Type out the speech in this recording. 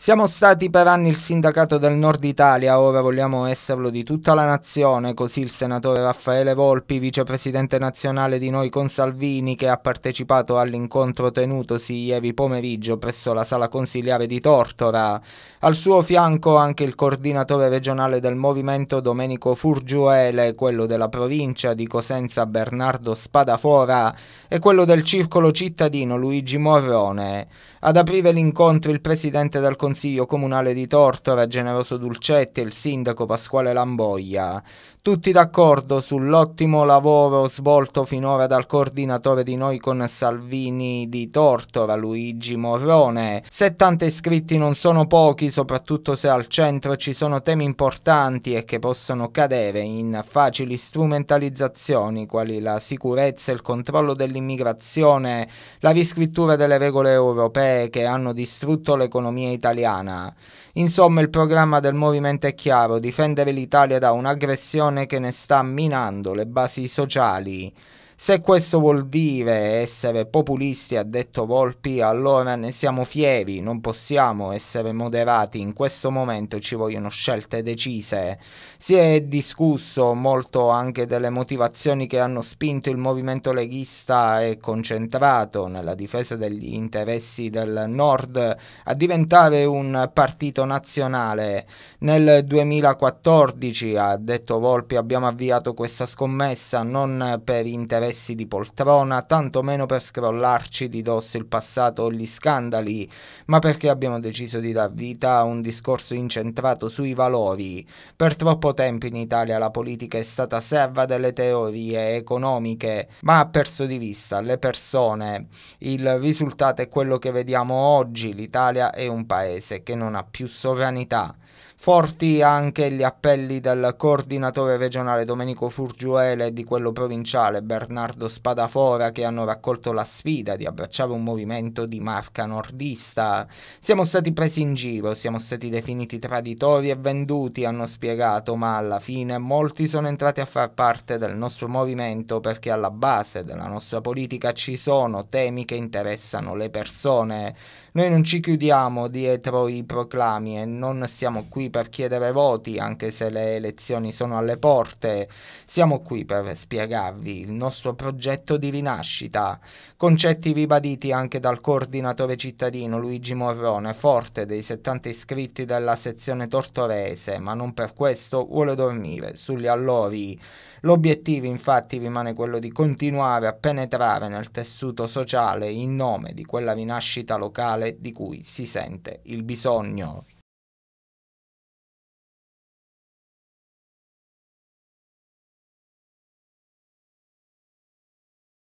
Siamo stati per anni il sindacato del Nord Italia, ora vogliamo esserlo di tutta la nazione, così il senatore Raffaele Volpi, vicepresidente nazionale di Noi con Salvini, che ha partecipato all'incontro tenutosi ieri pomeriggio presso la sala consiliare di Tortora. Al suo fianco anche il coordinatore regionale del movimento Domenico Furgiuele, quello della provincia di Cosenza Bernardo Spadafora e quello del circolo cittadino Luigi Morrone. Ad aprire l'incontro il presidente del Consiglio Consiglio Comunale di Tortora Generoso Dulcetti e il sindaco Pasquale Lamboia. Tutti d'accordo sull'ottimo lavoro svolto finora dal coordinatore di Noi con Salvini di Tortora, Luigi Morrone. 70 iscritti non sono pochi, soprattutto se al centro ci sono temi importanti e che possono cadere in facili strumentalizzazioni, quali la sicurezza, il controllo dell'immigrazione, la riscrittura delle regole europee che hanno distrutto l'economia italiana. Insomma, il programma del movimento è chiaro, difendere l'Italia da un'aggressione che ne sta minando le basi sociali se questo vuol dire essere populisti, ha detto Volpi, allora ne siamo fieri, non possiamo essere moderati, in questo momento ci vogliono scelte decise. Si è discusso molto anche delle motivazioni che hanno spinto il movimento leghista e concentrato nella difesa degli interessi del nord a diventare un partito nazionale. Nel 2014, ha detto Volpi, abbiamo avviato questa scommessa non per interessi interessi di poltrona, tantomeno per scrollarci di dosso il passato o gli scandali, ma perché abbiamo deciso di dar vita a un discorso incentrato sui valori. Per troppo tempo in Italia la politica è stata serva delle teorie economiche, ma ha perso di vista le persone. Il risultato è quello che vediamo oggi, l'Italia è un paese che non ha più sovranità. Forti anche gli appelli del coordinatore regionale Domenico Furgiuele e di quello provinciale Bernardo Spadafora che hanno raccolto la sfida di abbracciare un movimento di marca nordista. Siamo stati presi in giro, siamo stati definiti traditori e venduti, hanno spiegato, ma alla fine molti sono entrati a far parte del nostro movimento perché alla base della nostra politica ci sono temi che interessano le persone. Noi non ci chiudiamo dietro i proclami e non siamo qui per chiedere voti, anche se le elezioni sono alle porte, siamo qui per spiegarvi il nostro progetto di rinascita, concetti ribaditi anche dal coordinatore cittadino Luigi Morrone, forte dei 70 iscritti della sezione tortorese, ma non per questo vuole dormire sugli allori. L'obiettivo infatti rimane quello di continuare a penetrare nel tessuto sociale in nome di quella rinascita locale di cui si sente il bisogno.